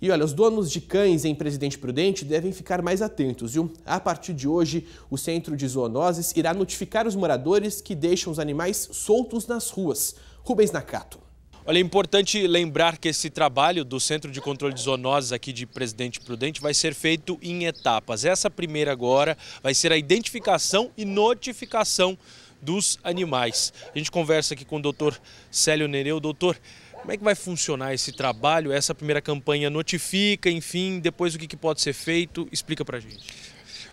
E olha, os donos de cães em Presidente Prudente devem ficar mais atentos, viu? A partir de hoje, o Centro de Zoonoses irá notificar os moradores que deixam os animais soltos nas ruas. Rubens Nakato. Olha, é importante lembrar que esse trabalho do Centro de Controle de Zoonoses aqui de Presidente Prudente vai ser feito em etapas. Essa primeira agora vai ser a identificação e notificação dos animais. A gente conversa aqui com o doutor Célio Nereu. Doutor, como é que vai funcionar esse trabalho, essa primeira campanha Notifica, enfim, depois o que, que pode ser feito? Explica para a gente.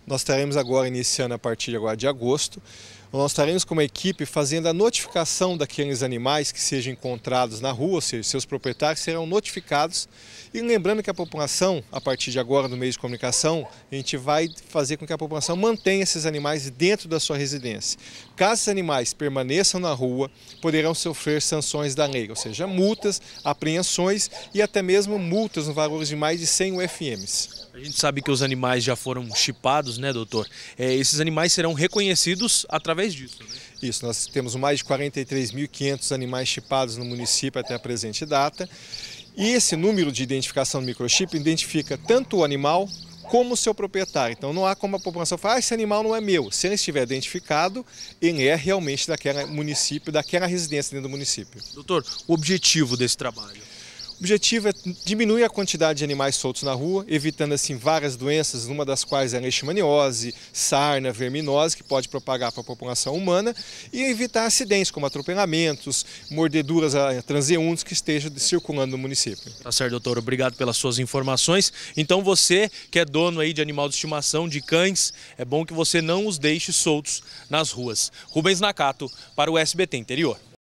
Nós teremos agora, iniciando a partir de agora de agosto, nós estaremos com uma equipe fazendo a notificação daqueles animais que sejam encontrados na rua, ou seja, seus proprietários serão notificados. E lembrando que a população, a partir de agora no meio de comunicação, a gente vai fazer com que a população mantenha esses animais dentro da sua residência. Caso esses animais permaneçam na rua, poderão sofrer sanções da lei, ou seja, multas, apreensões e até mesmo multas no valor de mais de 100 UFMs. A gente sabe que os animais já foram chipados, né, doutor? É, esses animais serão reconhecidos através através disso. Né? Isso, nós temos mais de 43.500 animais chipados no município até a presente data. E esse número de identificação do microchip identifica tanto o animal como o seu proprietário. Então não há como a população falar, ah, esse animal não é meu. Se ele estiver identificado, ele é realmente daquele município, daquela residência dentro do município. Doutor, o objetivo desse trabalho? objetivo é diminuir a quantidade de animais soltos na rua, evitando assim várias doenças, uma das quais é a leishmaniose, sarna, verminose, que pode propagar para a população humana, e evitar acidentes como atropelamentos, mordeduras a transeuntes que estejam circulando no município. Tá certo, doutor. Obrigado pelas suas informações. Então você que é dono aí de animal de estimação, de cães, é bom que você não os deixe soltos nas ruas. Rubens Nakato para o SBT Interior.